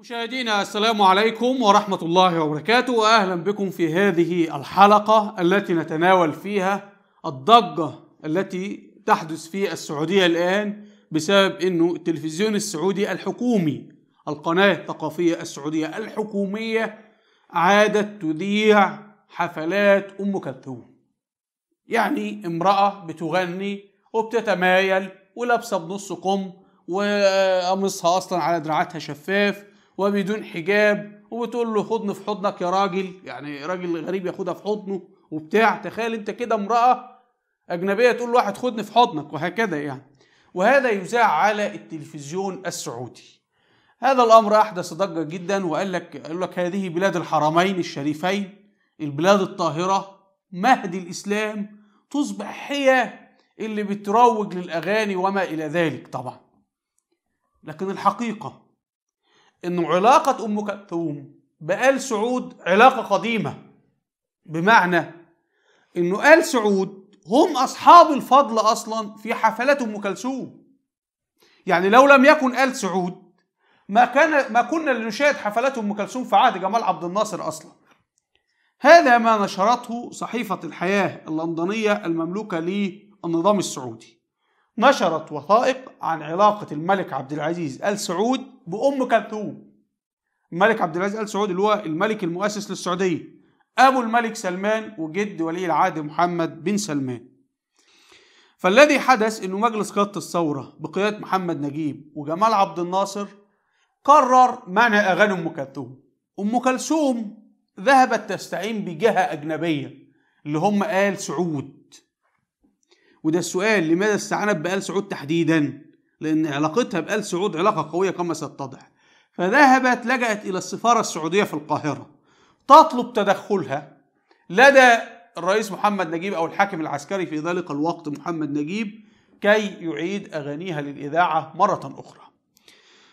مشاهدينا السلام عليكم ورحمة الله وبركاته وأهلا بكم في هذه الحلقة التي نتناول فيها الضجة التي تحدث في السعودية الآن بسبب أنه التلفزيون السعودي الحكومي القناة الثقافية السعودية الحكومية عادت تذيع حفلات أم كلثوم يعني امرأة بتغني وبتتمايل ولابسة بنص كم وقميصها أصلا على دراعاتها شفاف وبدون حجاب وبتقول له خدني في حضنك يا راجل يعني راجل غريب ياخدها في حضنه وبتاع تخيل انت كده امراه اجنبيه تقول لواحد خدني في حضنك وهكذا يعني وهذا يذاع على التلفزيون السعودي هذا الامر احدث ضجه جدا وقال لك قال لك هذه بلاد الحرمين الشريفين البلاد الطاهره مهد الاسلام تصبح هي اللي بتروج للاغاني وما الى ذلك طبعا لكن الحقيقه انه علاقه ام كلثوم بال سعود علاقه قديمه بمعنى انه ال سعود هم اصحاب الفضل اصلا في حفلات ام كلثوم يعني لو لم يكن ال سعود ما كان ما كنا لنشاهد حفلات ام كلثوم في عهد جمال عبد الناصر اصلا هذا ما نشرته صحيفه الحياه اللندنيه المملوكه للنظام السعودي نشرت وثائق عن علاقة الملك عبد العزيز آل سعود بأم كلثوم الملك عبد العزيز آل سعود اللي هو الملك المؤسس للسعودية أبو الملك سلمان وجد ولي العهد محمد بن سلمان فالذي حدث أنه مجلس قيادة الثورة بقيادة محمد نجيب وجمال عبد الناصر قرر منع أغاني أم كلثوم أم كلثوم ذهبت تستعين بجهة أجنبية اللي هم آل سعود وده السؤال لماذا استعانت بآل سعود تحديدا لأن علاقتها بآل سعود علاقة قوية كما ستتضح فذهبت لجأت إلى السفارة السعودية في القاهرة تطلب تدخلها لدى الرئيس محمد نجيب أو الحاكم العسكري في ذلك الوقت محمد نجيب كي يعيد أغانيها للإذاعة مرة أخرى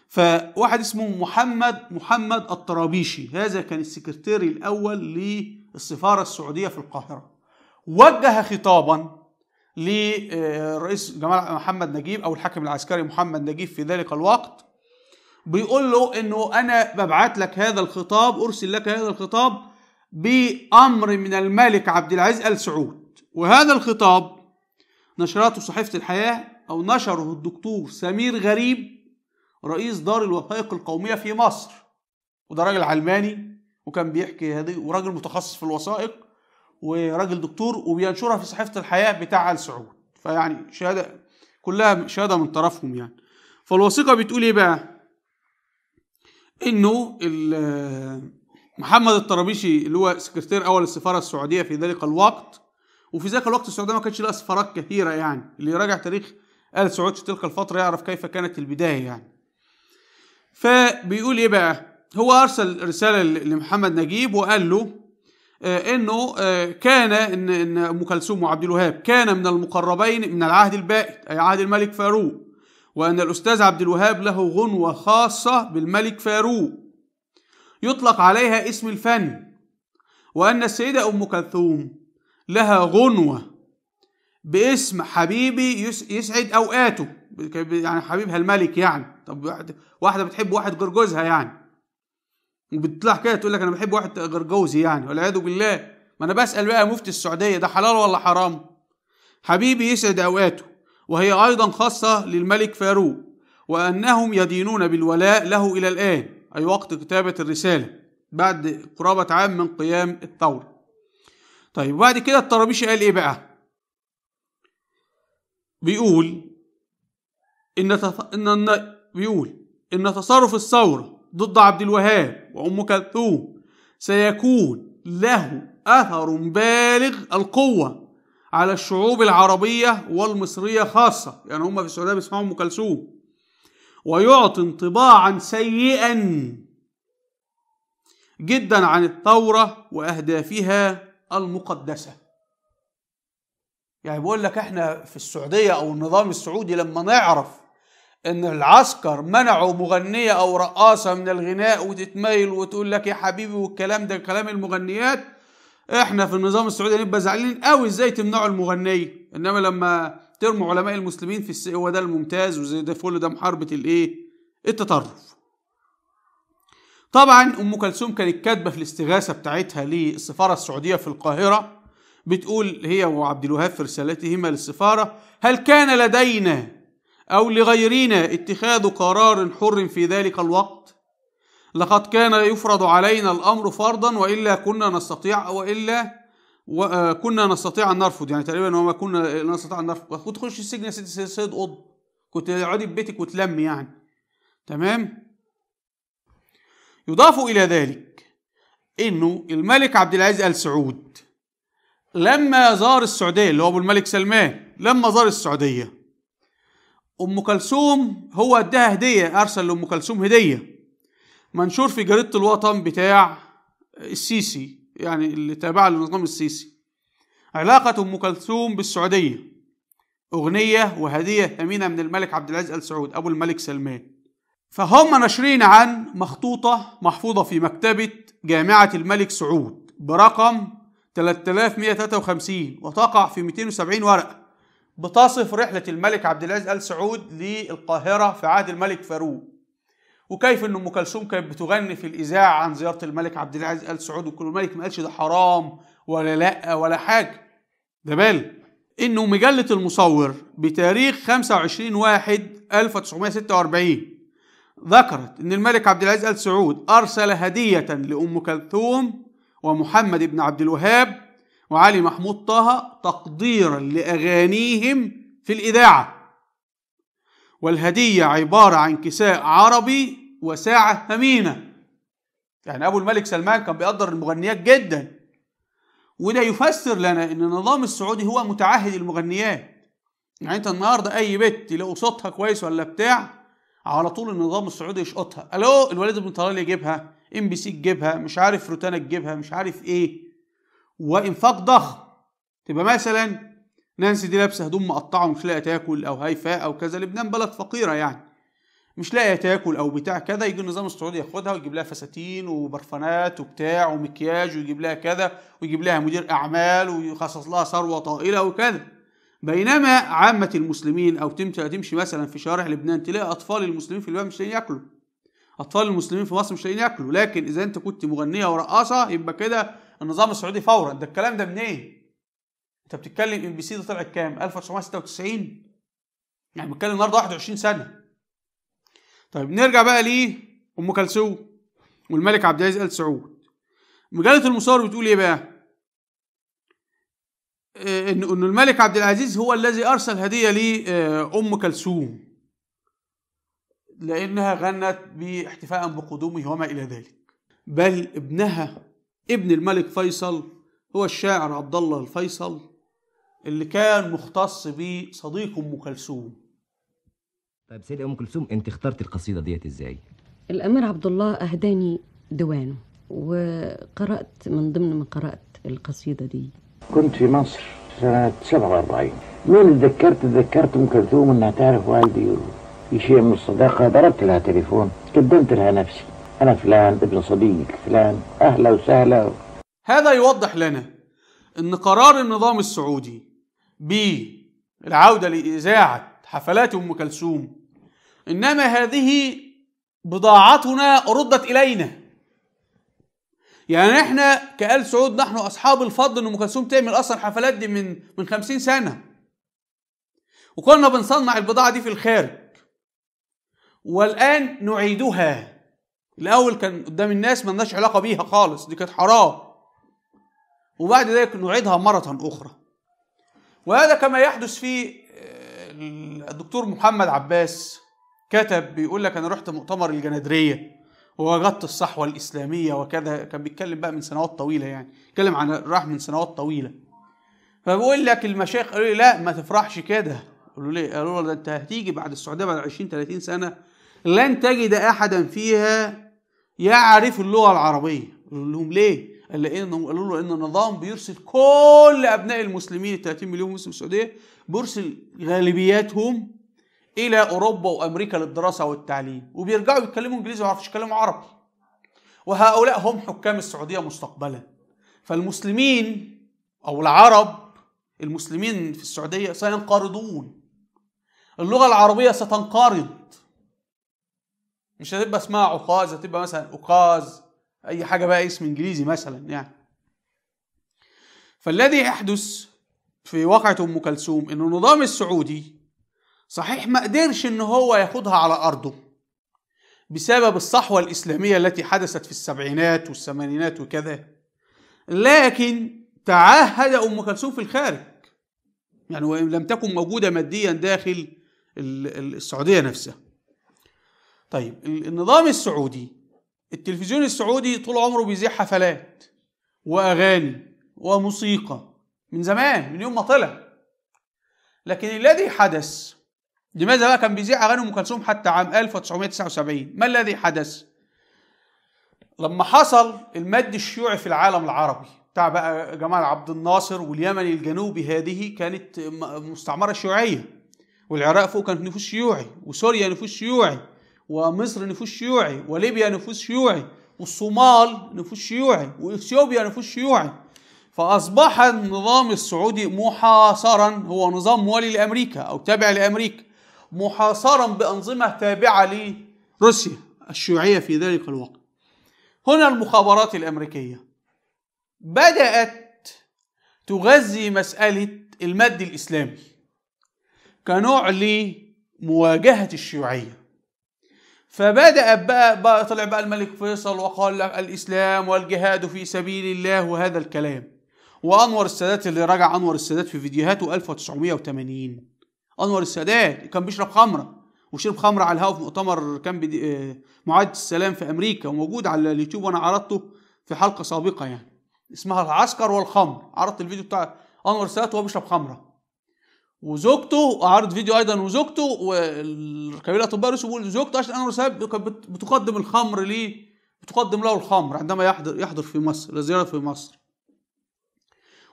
فواحد اسمه محمد محمد الطرابيشي هذا كان السكرتير الأول للسفارة السعودية في القاهرة وجه خطابا للرئيس جمال محمد نجيب او الحاكم العسكري محمد نجيب في ذلك الوقت بيقول له انه انا ببعت لك هذا الخطاب ارسل لك هذا الخطاب بامر من الملك عبد العزيز ال سعود وهذا الخطاب نشرته صحيفه الحياه او نشره الدكتور سمير غريب رئيس دار الوثائق القوميه في مصر وده راجل علماني وكان بيحكي هذه وراجل متخصص في الوثائق وراجل دكتور وبينشرها في صحيفه الحياه بتاع ال سعود فيعني شهاده كلها شهاده من طرفهم يعني فالوثيقه بتقول ايه بقى انه محمد الطرابيشي اللي هو سكرتير اول السفاره السعوديه في ذلك الوقت وفي ذاك الوقت السعوديه ما كانتش لها سفارات كثيره يعني اللي يراجع تاريخ ال سعود في تلك الفتره يعرف كيف كانت البدايه يعني فبيقول ايه بقى هو ارسل رساله لمحمد نجيب وقال له آه، انه آه، كان ان ان ام كلثوم وعبد الوهاب كان من المقربين من العهد البائد اي عهد الملك فاروق وان الاستاذ عبد الوهاب له غنوه خاصه بالملك فاروق يطلق عليها اسم الفن وان السيده ام كلثوم لها غنوه باسم حبيبي يسعد اوقاته يعني حبيبها الملك يعني طب واحده بتحب واحد غير جوزها يعني وبتطلع كده تقول لك انا بحب واحد غير جوزي يعني والعياذ بالله ما انا بسال بقى مفتي السعوديه ده حلال ولا حرام حبيبي يسعد اوقاته وهي ايضا خاصه للملك فاروق وانهم يدينون بالولاء له الى الان اي وقت كتابه الرساله بعد قرابه عام من قيام الثوره طيب وبعد كده الطرابيشي قال ايه بقى بيقول ان تف... ان بيقول ان تصرف الثوره ضد عبد الوهاب وأم كلثوم سيكون له أثر بالغ القوة على الشعوب العربية والمصرية خاصة يعني هم في السعودية بيسمعوا أم كلثوم ويعطي انطباعا سيئا جدا عن الثورة وأهدافها المقدسة يعني بقول لك احنا في السعودية أو النظام السعودي لما نعرف ان العسكر منعوا مغنيه او رقاصه من الغناء وتتميل وتقول لك يا حبيبي والكلام ده كلام المغنيات احنا في النظام السعودي نبقى زعلانين قوي ازاي تمنعوا المغنيه انما لما ترموا علماء المسلمين في هو ده الممتاز وزي ده فل ده محاربه الايه التطرف طبعا ام كلثوم كانت كاتبه في الاستغاثه بتاعتها للسفاره السعوديه في القاهره بتقول هي وعبد الوهاب في رسالتهما للسفاره هل كان لدينا أو لغيرنا اتخاذ قرار حر في ذلك الوقت لقد كان يفرض علينا الأمر فرضا وإلا كنا نستطيع وإلا آه، كنا نستطيع أن نرفض يعني تقريبا وما كنا نستطيع أن نرفض كنت تخش السجن يا سيد سيد قطب كنت اقعدي في بيتك وتلمي يعني تمام يضاف إلى ذلك إنه الملك عبد العزيز آل سعود لما زار السعودية اللي هو أبو الملك سلمان لما زار السعودية ام كلثوم هو اداها هديه ارسل لام كلثوم هديه منشور في جريده الوطن بتاع السيسي يعني اللي تابع للنظام السيسي علاقه ام كلثوم بالسعوديه اغنيه وهديه ثمينه من الملك عبد العزيز ال سعود ابو الملك سلمان فهم ناشرين عن مخطوطه محفوظه في مكتبه جامعه الملك سعود برقم 3153 وتقع في 270 ورقه بتصف رحلة الملك عبد العزيز آل سعود للقاهرة في عهد الملك فاروق وكيف ان ام كلثوم كانت بتغني في الاذاعه عن زياره الملك عبد العزيز ال سعود وكل الملك ما قالش ده حرام ولا لا ولا حاجه ده بال انه مجله المصور بتاريخ 25 واحد 1946 ذكرت ان الملك عبد العزيز ال سعود ارسل هديه لام كلثوم ومحمد بن عبد الوهاب وعلي محمود طه تقديرا لأغانيهم في الإذاعة والهدية عبارة عن كساء عربي وساعة ثمينة يعني أبو الملك سلمان كان بيقدر المغنيات جدا وده يفسر لنا إن النظام السعودي هو متعهد المغنيات يعني أنت النهاردة أي بت تلاقوا صوتها كويس ولا بتاع على طول النظام السعودي يشقطها ألو الوليد بن طلال يجيبها ام بي سي تجيبها مش عارف روتانا تجيبها مش عارف ايه وانفاق ضخم تبقى مثلا نانسي دي لابسه هدوم مقطعه ومش لاقيه تاكل او هيفاء او كذا لبنان بلد فقيره يعني مش لاقيه تاكل او بتاع كذا يجي النظام السعودي ياخدها ويجيب لها فساتين وبرفانات وبتاع ومكياج ويجيب لها كذا ويجيب لها مدير اعمال ويخصص لها ثروه طائله وكذا بينما عامة المسلمين أو تمشي مثلا في شوارع لبنان تلاقي أطفال المسلمين في لبنان مش لاقيين ياكلوا أطفال المسلمين في مصر مش لاقيين ياكلوا لكن إذا أنت كنت مغنية ورقاصة يبقى كده النظام السعودي فورا ده الكلام ده منين؟ إيه؟ انت بتتكلم ام بي سي ده طلع كام؟ 1996 يعني بتتكلم النهارده 21 سنه طيب نرجع بقى ليه ام كلثوم والملك عبد العزيز ال سعود مجله المصور بتقول ايه بقى؟ آه، ان ان الملك عبد العزيز هو الذي ارسل هديه لام آه، كلثوم لانها غنت باحتفاء بقدومه وما الى ذلك بل ابنها ابن الملك فيصل هو الشاعر عبد الله الفيصل اللي كان مختص بصديق ام كلثوم طيب سيدة ام كلثوم انت اخترت القصيده ديت ازاي الامير عبد الله اهداني ديوانه وقرات من ضمن ما قرات القصيده دي كنت في مصر سنه 47 من تذكرت تذكرت ام كلثوم انها تعرف والدي في شيء من الصداقه ضربت لها تليفون قدمت لها نفسي أنا فلان ابن صديق فلان أهلا وسهلا هذا يوضح لنا أن قرار النظام السعودي بالعودة لإذاعة حفلات أم كلثوم إنما هذه بضاعتنا ردت إلينا يعني احنا كآل سعود نحن أصحاب الفضل أن أم كلثوم تعمل أصلا الحفلات دي من من 50 سنة وكنا بنصنع البضاعة دي في الخارج والآن نعيدها الاول كان قدام الناس لناش علاقه بيها خالص دي كانت حرام وبعد ذلك نعيدها مره اخرى وهذا كما يحدث في آه، الدكتور محمد عباس كتب بيقول لك انا رحت مؤتمر الجنادريه ووجدت الصحوه الاسلاميه وكذا كان بيتكلم بقى من سنوات طويله يعني بيتكلم عن راح من سنوات طويله فبقول لك المشايخ قالوا لي لا ما تفرحش كده قالوا لي قالوا له ده انت هتيجي بعد السعوديه بعد 20 30 سنه لن تجد احدا فيها يعرف اللغة العربية قال لهم ليه؟ قال لأنهم قالوا له إن النظام بيرسل كل أبناء المسلمين ال 30 مليون مسلم في السعودية بيرسل غالبياتهم إلى أوروبا وأمريكا للدراسة والتعليم وبيرجعوا يتكلموا إنجليزي ما يعرفوش يتكلموا عربي وهؤلاء هم حكام السعودية مستقبلا فالمسلمين أو العرب المسلمين في السعودية سينقرضون اللغة العربية ستنقرض مش هتبقى اسمها عقاز هتبقى مثلا اوقاز أي حاجة بقى اسم إنجليزي مثلا يعني فالذي يحدث في واقعة أم كلثوم إن النظام السعودي صحيح ما قدرش إن هو ياخدها على أرضه بسبب الصحوة الإسلامية التي حدثت في السبعينات والثمانينات وكذا لكن تعهد أم كلثوم في الخارج يعني لم تكن موجودة ماديا داخل السعودية نفسها طيب النظام السعودي التلفزيون السعودي طول عمره بيذيع حفلات واغاني وموسيقى من زمان من يوم ما طلع لكن الذي حدث لماذا بقى كان بيذيع اغاني ام كلثوم حتى عام 1979 ما الذي حدث لما حصل المد الشيوعي في العالم العربي بتاع بقى جمال عبد الناصر واليمن الجنوبي هذه كانت مستعمره شيوعيه والعراق فوق كانت نفوس شيوعي وسوريا نفوس شيوعي ومصر نفوس شيوعي وليبيا نفوس شيوعي والصومال نفوس شيوعي واثيوبيا نفوس شيوعي فاصبح النظام السعودي محاصرا هو نظام موالي لامريكا او تابع لامريكا محاصرا بانظمه تابعه لروسيا الشيوعيه في ذلك الوقت هنا المخابرات الامريكيه بدات تغذي مساله المد الاسلامي كنوع لمواجهه الشيوعيه فبدأ بقى, بقى طلع بقى الملك فيصل وقال لك الإسلام والجهاد في سبيل الله وهذا الكلام وأنور السادات اللي راجع أنور السادات في فيديوهاته 1980 أنور السادات كان بيشرب خمرة وشرب خمرة على الهواء في مؤتمر كان آه، معاهدة السلام في أمريكا وموجود على اليوتيوب وأنا عرضته في حلقة سابقة يعني اسمها العسكر والخمر عرضت الفيديو بتاع أنور السادات وهو بيشرب خمرة وزوجته عرض فيديو ايضا وزوجته والكبير الاطباء الروسي بيقول زوجته عشان انور كانت بتقدم الخمر ليه بتقدم له الخمر عندما يحضر يحضر في مصر لزياره في مصر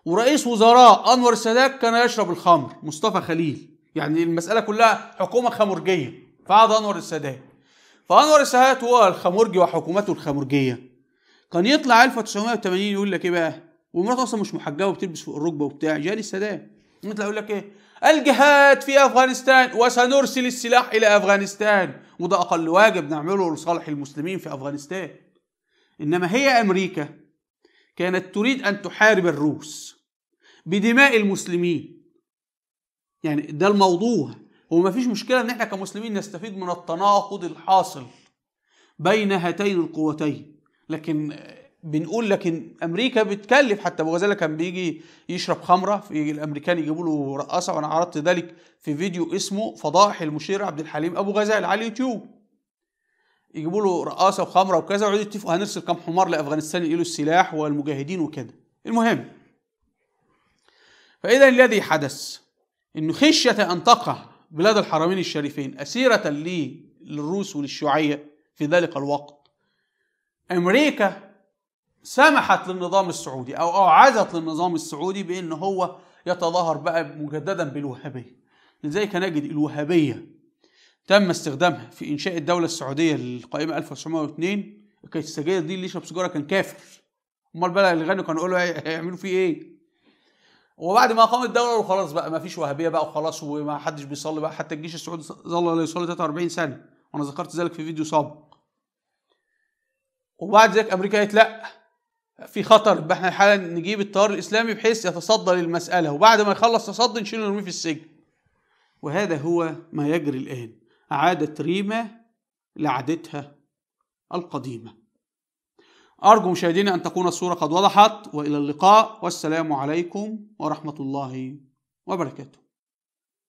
ورئيس وزراء انور السادات كان يشرب الخمر مصطفى خليل يعني المساله كلها حكومه خمرجيه فعاد انور السادات فانور السادات هو الخمرجي وحكومته الخمرجيه كان يطلع 1980 يقول لك ايه بقى ومراته اصلا مش محجبه وبتلبس فوق الركبه وبتاع جالي السادات مثل اقول لك ايه الجهاد في افغانستان وسنرسل السلاح الى افغانستان وده اقل واجب نعمله لصالح المسلمين في افغانستان انما هي امريكا كانت تريد ان تحارب الروس بدماء المسلمين يعني ده الموضوع هو ما فيش مشكله ان احنا كمسلمين نستفيد من التناقض الحاصل بين هاتين القوتين لكن بنقول لكن امريكا بتكلف حتى ابو غزاله كان بيجي يشرب خمره في الامريكان يجيبوا له رقاصه وانا عرضت ذلك في فيديو اسمه فضائح المشير عبد الحليم ابو غزال على اليوتيوب يجيبوا له رقاصه وخمره وكذا ويقعدوا يتفقوا هنرسل كام حمار لافغانستان يقيلوا السلاح والمجاهدين وكده المهم فاذا الذي حدث انه خشيه ان تقع بلاد الحرمين الشريفين اسيره للروس وللشيوعيه في ذلك الوقت امريكا سمحت للنظام السعودي او اعادت للنظام السعودي بان هو يتظاهر بقى مجددا بالوهابيه لذلك نجد الوهابيه تم استخدامها في انشاء الدوله السعوديه القائمه 1902 كانت السجاير دي اللي يشرب سجاره كان كافر امال بقى اللي غنوا كانوا يقولوا هيعملوا فيه ايه وبعد ما قامت الدوله وخلاص بقى ما فيش وهابيه بقى وخلاص وما حدش بيصلي بقى حتى الجيش السعودي ظل لا يصلي 43 سنه وانا ذكرت ذلك في فيديو سابق وبعد ذلك امريكا قالت لا في خطر يبقى احنا حالا نجيب التيار الاسلامي بحيث يتصدى للمساله وبعد ما يخلص تصدي نشيله ونرميه في السجن وهذا هو ما يجري الان عادت ريما لعادتها القديمه ارجو مشاهدينا ان تكون الصوره قد وضحت والى اللقاء والسلام عليكم ورحمه الله وبركاته